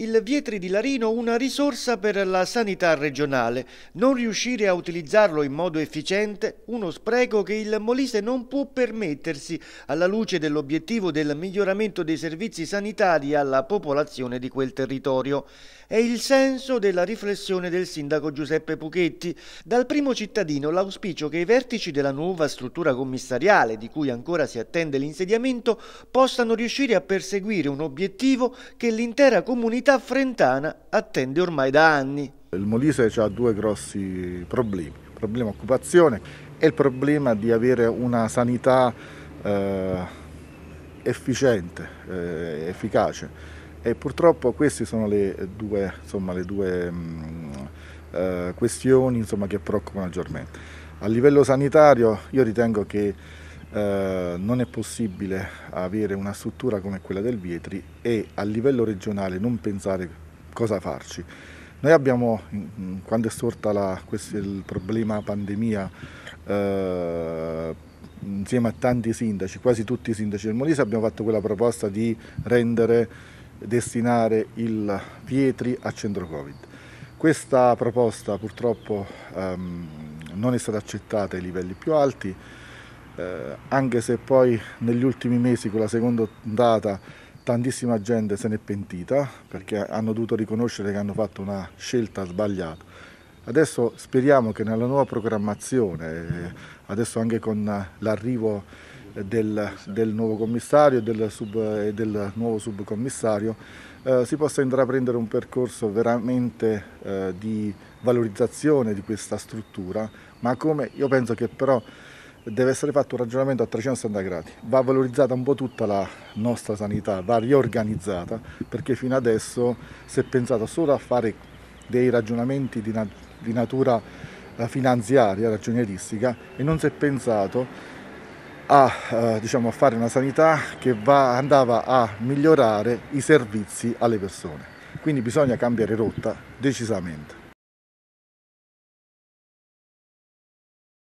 Il Vietri di Larino una risorsa per la sanità regionale, non riuscire a utilizzarlo in modo efficiente, uno spreco che il Molise non può permettersi alla luce dell'obiettivo del miglioramento dei servizi sanitari alla popolazione di quel territorio. È il senso della riflessione del sindaco Giuseppe Puchetti. Dal primo cittadino l'auspicio che i vertici della nuova struttura commissariale, di cui ancora si attende l'insediamento, possano riuscire a perseguire un obiettivo che l'intera comunità città frentana attende ormai da anni. Il Molise ha due grossi problemi, il problema occupazione e il problema di avere una sanità eh, efficiente, eh, efficace e purtroppo queste sono le due, insomma, le due mh, mm, eh, questioni insomma, che preoccupano maggiormente. A livello sanitario io ritengo che eh, non è possibile avere una struttura come quella del Vietri e a livello regionale non pensare cosa farci. Noi abbiamo, quando è sorta la, questo, il problema pandemia, eh, insieme a tanti sindaci, quasi tutti i sindaci del Molise, abbiamo fatto quella proposta di rendere, destinare il Vietri a centro Covid. Questa proposta purtroppo ehm, non è stata accettata ai livelli più alti, eh, anche se poi negli ultimi mesi con la seconda ondata tantissima gente se n'è pentita perché hanno dovuto riconoscere che hanno fatto una scelta sbagliata. Adesso speriamo che nella nuova programmazione, eh, adesso anche con l'arrivo del, del, nuovo commissario e del, del nuovo subcommissario, eh, si possa intraprendere un percorso veramente eh, di valorizzazione di questa struttura, ma come io penso che però deve essere fatto un ragionamento a 360 gradi, va valorizzata un po' tutta la nostra sanità, va riorganizzata perché fino adesso si è pensato solo a fare dei ragionamenti di, nat di natura eh, finanziaria, ragionieristica e non si è pensato a, eh, diciamo, a fare una sanità che va, andava a migliorare i servizi alle persone. Quindi bisogna cambiare rotta decisamente.